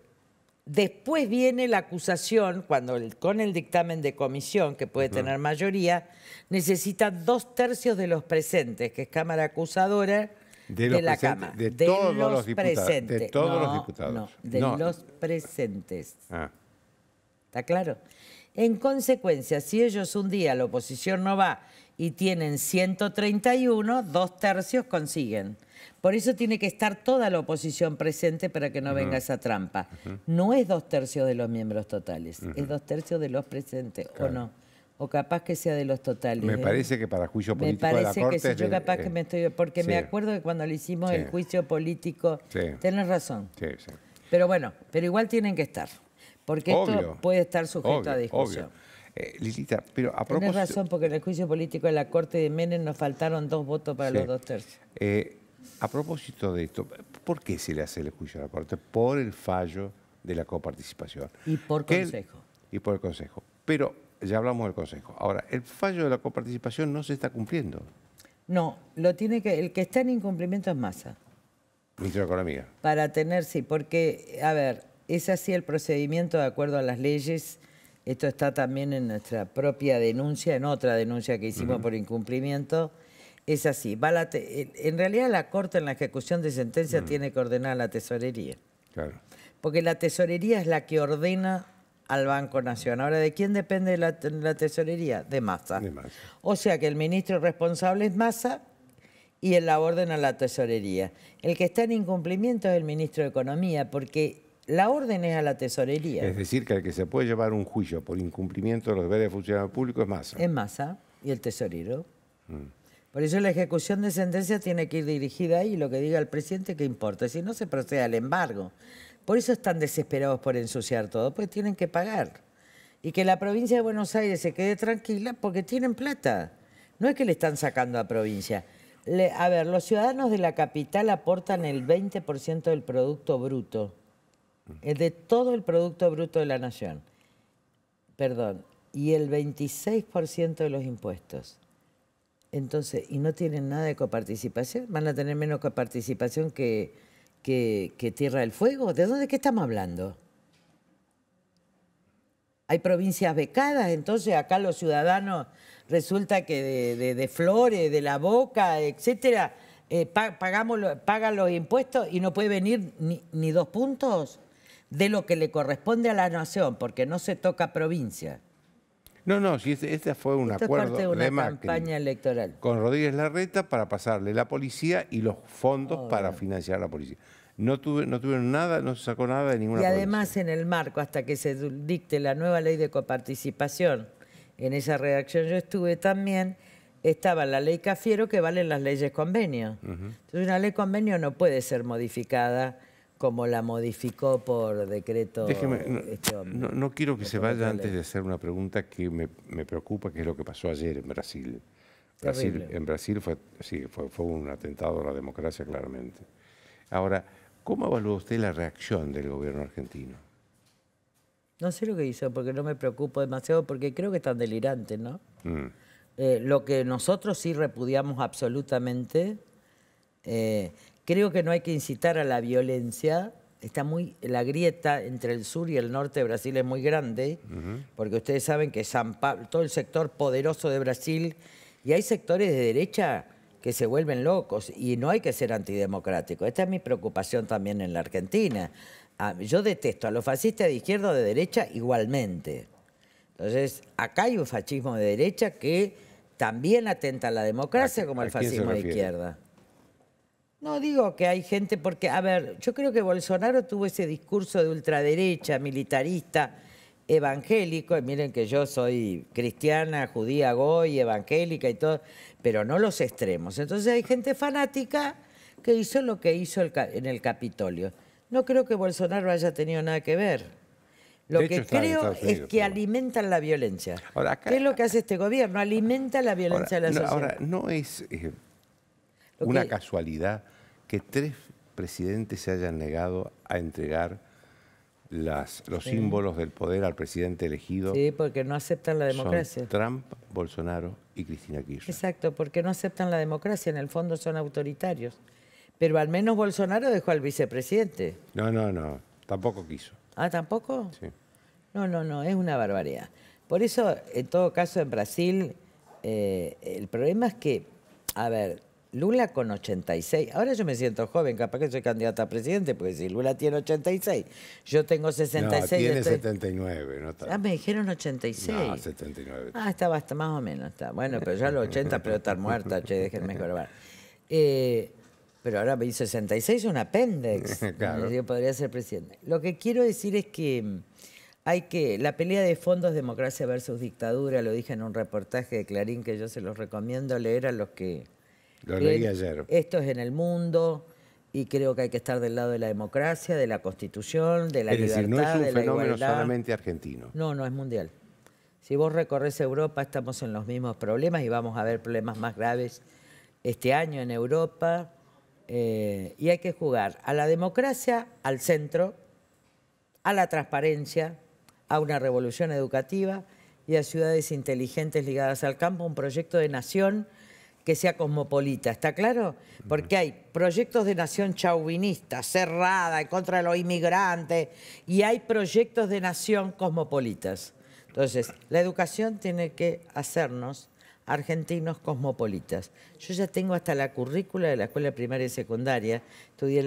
después viene la acusación, cuando con el dictamen de comisión, que puede tener mayoría, necesita dos tercios de los presentes, que es Cámara Acusadora de, la Cámara. De, todos los, presentes. De todos los diputados. de los presentes. Ah. ¿Está claro? En consecuencia, si ellos un día, la oposición no va y tienen 131, dos tercios consiguen. Por eso tiene que estar toda la oposición presente para que no venga esa trampa. No es dos tercios de los miembros totales, es dos tercios de los presentes, ¿o no? O capaz que sea de los totales. Me ¿eh? parece que para juicio político me parece Que si yo capaz que eh, me estoy... Porque me acuerdo que cuando le hicimos el juicio político... Sí. Tenés razón. Pero bueno, pero igual tienen que estar. Porque esto puede estar sujeto a discusión. Eh, pero a propósito... razón, porque en el juicio político de la Corte de Menem nos faltaron dos votos para los dos tercios. Eh, a propósito de esto, ¿por qué se le hace el juicio a la Corte? Por el fallo de la coparticipación. Y por consejo. y por el consejo. Pero ya hablamos del consejo. Ahora, el fallo de la coparticipación no se está cumpliendo. No, lo tiene que, el que está en incumplimiento es Massa. Ministro de Economía. Para tener, sí, porque, a ver, es así el procedimiento de acuerdo a las leyes esto está también en nuestra propia denuncia, en otra denuncia que hicimos por incumplimiento. Es así. en realidad la Corte en la ejecución de sentencia tiene que ordenar a la tesorería. Claro. Porque la tesorería es la que ordena al Banco Nacional. Ahora, ¿de quién depende la, tesorería? De Massa. O sea que el ministro responsable es Massa y él la ordena a la tesorería. El que está en incumplimiento es el ministro de Economía, porque la orden es a la tesorería. Es decir, que el que se puede llevar un juicio por incumplimiento de los deberes de funcionario público es masa. Es Massa y el tesorero. Mm. Por eso la ejecución de sentencia tiene que ir dirigida ahí, lo que diga el presidente, que importa? Si no, se procede al embargo. Por eso están desesperados por ensuciar todo, pues tienen que pagar. Y que la provincia de Buenos Aires se quede tranquila porque tienen plata. No es que le están sacando a provincia. a ver, los ciudadanos de la capital aportan el 20% del Producto Bruto. Es eh, de todo el Producto Bruto de la Nación, perdón, y el 26% de los impuestos. Entonces, y no tienen nada de coparticipación, van a tener menos coparticipación que, que, Tierra del Fuego. ¿De dónde qué estamos hablando? Hay provincias becadas, entonces acá los ciudadanos resulta que de, Flores, de La Boca, etcétera, eh, pagan los impuestos y no puede venir ni, ni dos puntos de lo que le corresponde a la nación, porque no se toca provincia. No, no, si este, fue un acuerdo de una campaña electoral. con Rodríguez Larreta para pasarle la policía y los fondos oh, para financiar la policía. No, tuve, no tuvieron nada, no se sacó nada de ninguna Y además en el marco, hasta que se dicte la nueva ley de coparticipación, en esa redacción yo estuve también, estaba la ley Cafiero que valen las leyes convenio. Entonces una ley convenio no puede ser modificada como la modificó por decreto. no, este no, no, quiero que se vaya antes de hacer una pregunta que me, preocupa, que es lo que pasó ayer en Brasil. Brasil en Brasil fue, fue, un atentado a la democracia, claramente. Ahora, ¿cómo evalúa usted la reacción del gobierno argentino? No sé lo que hizo, porque no me preocupo demasiado, porque creo que es tan delirante, ¿no? Mm. Eh, lo que nosotros sí repudiamos absolutamente eh, Creo que no hay que incitar a la violencia. Está muy, la grieta entre el sur y el norte de Brasil es muy grande, porque ustedes saben que todo el sector poderoso de Brasil, y hay sectores de derecha que se vuelven locos, y no hay que ser antidemocrático. Esta es mi preocupación también en la Argentina. Ah, yo detesto a los fascistas de izquierda o de derecha igualmente. Entonces, acá hay un fascismo de derecha que también atenta a la democracia como el fascismo de izquierda. No digo que hay gente, porque, a ver, yo creo que Bolsonaro tuvo ese discurso de ultraderecha, militarista, evangélico, y miren que yo soy cristiana, judía, goy, evangélica y todo, pero no los extremos. Entonces hay gente fanática que hizo lo que hizo en el Capitolio. No creo que Bolsonaro haya tenido nada que ver. Lo que creo es que alimentan la violencia. ¿Qué es lo que hace este gobierno? Alimenta la violencia ahora, de la sociedad. No, ahora, no es... Eh, una casualidad que tres presidentes se hayan negado a entregar los símbolos del poder al presidente elegido. Sí, porque no aceptan la democracia. Trump, Bolsonaro y Cristina Kirchner. Exacto, porque no aceptan la democracia, en el fondo son autoritarios. Pero al menos Bolsonaro dejó al vicepresidente. No, no, no, tampoco quiso. Ah, tampoco? Sí. No, no, no, es una barbaridad. Por eso, en todo caso, en Brasil, eh, el problema es que, a ver, Lula con 86. Ahora yo me siento joven, capaz que soy candidata a presidente, porque si Lula tiene 86, yo tengo 66. No, tiene 79, no está. Ah, me dijeron 86. No, 79. Ah, está más o menos está. Bueno, pero ya los 80, pero estar muerta, che, déjenme grabar. Eh, pero ahora me hizo 66 un apéndex. claro. Yo podría ser presidente. Lo que quiero decir es que mm, hay que. La pelea de fondos, democracia versus dictadura, lo dije en un reportaje de Clarín que yo se los recomiendo leer a los que lo leí ayer. Esto es en el mundo y creo que hay que estar del lado de la democracia, de la constitución, de la es libertad, decir, no es un fenómeno solamente argentino. No, no es mundial. Si vos recorres Europa, estamos en los mismos problemas y vamos a ver problemas más graves este año en Europa. Eh, y hay que jugar a la democracia al centro, a la transparencia, a una revolución educativa y a ciudades inteligentes ligadas al campo, un proyecto de nación que sea cosmopolita, ¿está claro? Porque hay proyectos de nación chauvinista, cerrada, en contra de los inmigrantes, y hay proyectos de nación cosmopolitas. Entonces, la educación tiene que hacernos argentinos cosmopolitas. Yo ya tengo hasta la currícula de la escuela primaria y secundaria, estudié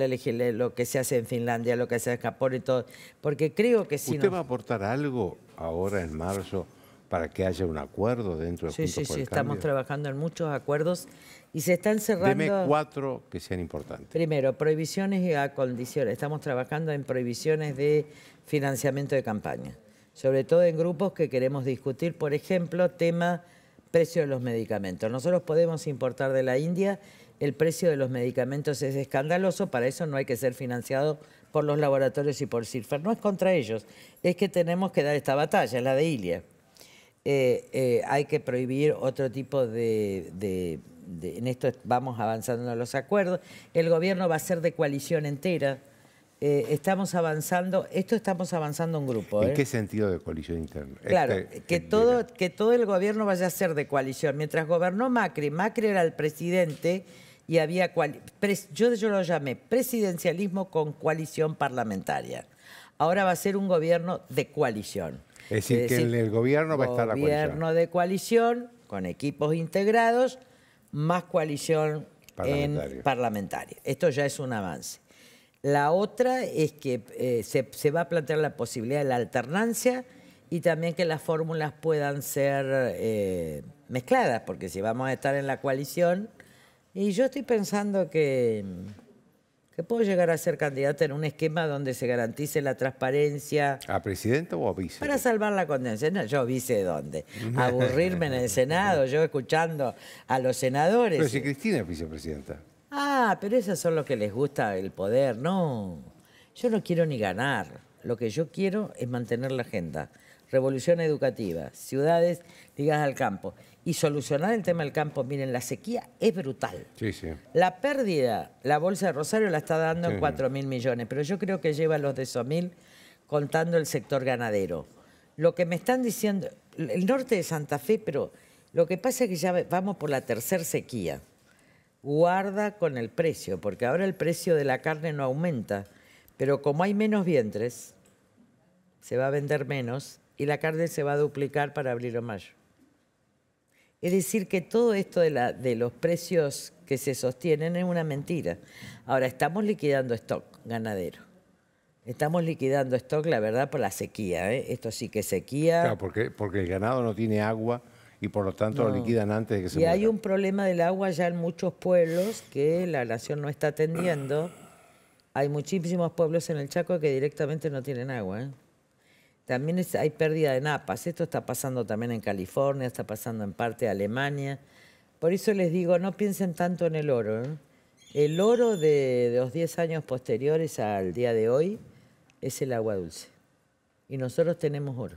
lo que se hace en Finlandia, lo que se hace en Japón y todo, porque creo que si ¿Usted no... va a aportar algo ahora en marzo para que haya un acuerdo dentro de sí, Juntos sí, sí, estamos trabajando en muchos acuerdos y se están cerrando... Deme cuatro que sean importantes. Primero, prohibiciones y condiciones, Estamos trabajando en prohibiciones de financiamiento de campaña, sobre todo en grupos que queremos discutir, por ejemplo, tema precio de los medicamentos. Nosotros podemos importar de la India, el precio de los medicamentos es escandaloso, para eso no hay que ser financiado por los laboratorios y por CIRFER. No es contra ellos, es que tenemos que dar esta batalla, la de Ilia. Eh, eh, hay que prohibir otro tipo de, En esto vamos avanzando en los acuerdos. El gobierno va a ser de coalición entera. Eh, estamos avanzando, esto estamos avanzando un grupo. ¿En ¿eh? qué sentido de coalición interna? Este, claro, que, todo, que todo el gobierno vaya a ser de coalición. Mientras gobernó Macri, Macri era el presidente y había... yo, yo lo llamé presidencialismo con coalición parlamentaria. Ahora va a ser un gobierno de coalición. Es decir, que en el gobierno va a estar la coalición. Gobierno de coalición con equipos integrados más coalición parlamentaria. Esto ya es un avance. La otra es que eh, se, va a plantear la posibilidad de la alternancia y también que las fórmulas puedan ser eh, mezcladas, porque si vamos a estar en la coalición, y yo estoy pensando que que puedo llegar a ser candidata en un esquema donde se garantice la transparencia. ¿A presidente o a vice? Para salvar la condena yo vice dónde. Aburrirme en el Senado, yo escuchando a los senadores. Pero si Cristina es vicepresidenta. Ah, pero esas son los que les gusta el poder. No, yo no quiero ni ganar. Lo que yo quiero es mantener la agenda. Revolución educativa, ciudades ligadas al campo y solucionar el tema del campo. Miren, la sequía es brutal. La pérdida, la Bolsa de Rosario la está dando en 4 mil millones, pero yo creo que lleva los de esos mil contando el sector ganadero. Lo que me están diciendo, el norte de Santa Fe, pero lo que pasa es que ya vamos por la tercera sequía. Guarda con el precio, porque ahora el precio de la carne no aumenta, pero como hay menos vientres, se va a vender menos y la carne se va a duplicar para abril o mayo. Es decir, que todo esto de, la, de los precios que se sostienen es una mentira. Ahora, estamos liquidando stock ganadero. Estamos liquidando stock, la verdad, por la sequía. ¿eh? Esto sí que sequía. Claro, porque, porque el ganado no tiene agua y por lo tanto lo liquidan antes de que se Y hay un problema del agua ya en muchos pueblos que la nación no está atendiendo. Hay muchísimos pueblos en el Chaco que directamente no tienen agua. ¿eh? También hay pérdida de napas. Esto está pasando también en California, está pasando en parte de Alemania. Por eso les digo, no piensen tanto en el oro. ¿eh? El oro de, de los 10 años posteriores al día de hoy es el agua dulce. Y nosotros tenemos oro.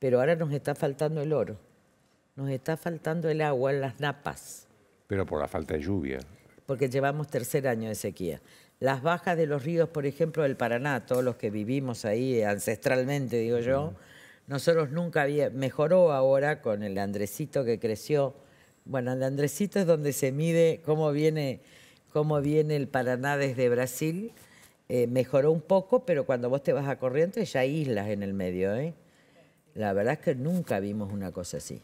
Pero ahora nos está faltando el oro. Nos está faltando el agua en las napas. Pero por la falta de lluvia. Porque llevamos tercer año de sequía las bajas de los ríos, por ejemplo, del Paraná, todos los que vivimos ahí ancestralmente, digo yo, nosotros nunca había, mejoró ahora con el Andresito que creció. Bueno, el Andresito es donde se mide cómo viene, cómo viene el Paraná desde Brasil. Eh, mejoró un poco, pero cuando vos te vas a Corrientes ya hay islas en el medio. ¿eh? La verdad es que nunca vimos una cosa así.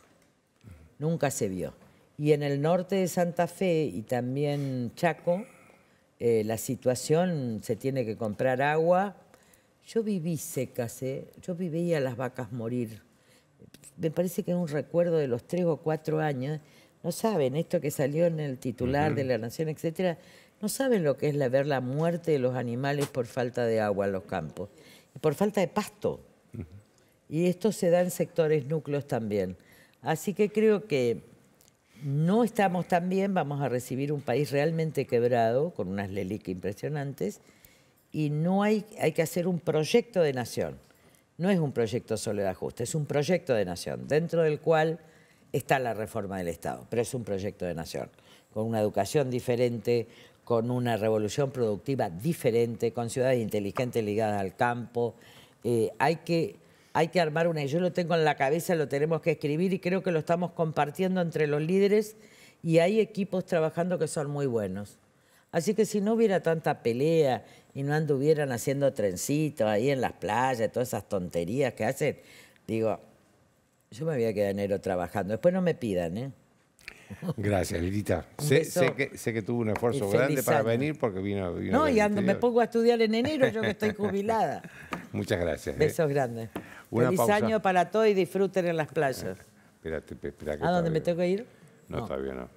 Nunca se vio. Y en el norte de Santa Fe y también Chaco, eh, la situación, se tiene que comprar agua. Yo viví secas, ¿eh? yo vivía a las vacas morir. Me parece que es un recuerdo de los tres o cuatro años. No saben, esto que salió en el titular de La Nación, etcétera, no saben lo que es la, ver la muerte de los animales por falta de agua en los campos, por falta de pasto. Y esto se da en sectores núcleos también. Así que creo que no estamos tan bien, vamos a recibir un país realmente quebrado, con unas leliques impresionantes, y no hay, hay que hacer un proyecto de nación. No es un proyecto solo de ajuste, es un proyecto de nación, dentro del cual está la reforma del Estado, pero es un proyecto de nación, con una educación diferente, con una revolución productiva diferente, con ciudades inteligentes ligadas al campo. Eh, hay que hay que armar una, y yo lo tengo en la cabeza, lo tenemos que escribir y creo que lo estamos compartiendo entre los líderes y hay equipos trabajando que son muy buenos. Así que si no hubiera tanta pelea y no anduvieran haciendo trencitos ahí en las playas, todas esas tonterías que hacen, digo, yo me voy a quedar enero trabajando. Después no me pidan, ¿eh? Gracias, Lidita Sé, que, tuvo un esfuerzo grande para venir porque vino. vino no, y ando, me pongo a estudiar en enero, yo que estoy jubilada. Muchas gracias. ¿eh? Besos grandes. un año para todos y disfruten en las playas. Espérate, ¿A dónde me tengo que ir? No, todavía no.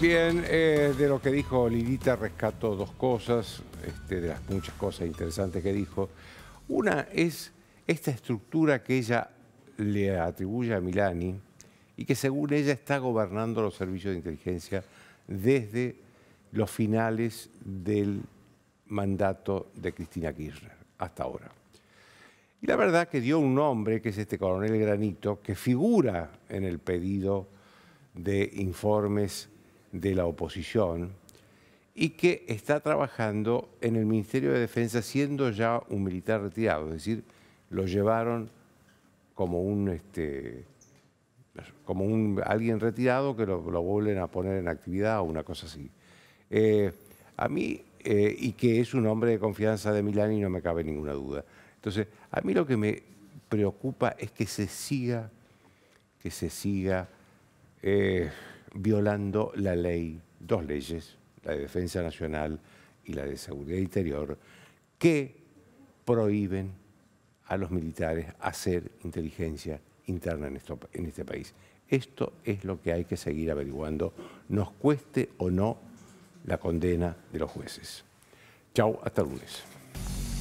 Bien, eh, de lo que dijo Lidita rescató dos cosas, este, de las muchas cosas interesantes que dijo. Una es esta estructura que ella le atribuye a Milani, y que según ella está gobernando los servicios de inteligencia desde los finales del mandato de Cristina Kirchner hasta ahora. Y la verdad que dio un nombre, que es este coronel Granito, que figura en el pedido de informes de la oposición y que está trabajando en el Ministerio de Defensa siendo ya un militar retirado, es decir, lo llevaron como un este, como un, alguien retirado que lo, vuelven a poner en actividad o una cosa así. Eh, a mí, eh, y que es un hombre de confianza de Milani, no me cabe ninguna duda. Entonces, a mí lo que me preocupa es que se siga, que se siga eh, violando la ley, dos leyes, la de defensa nacional y la de seguridad interior, que prohíben a los militares hacer inteligencia interna en, este país. Esto es lo que hay que seguir averiguando, nos cueste o no la condena de los jueces. Chau, hasta lunes.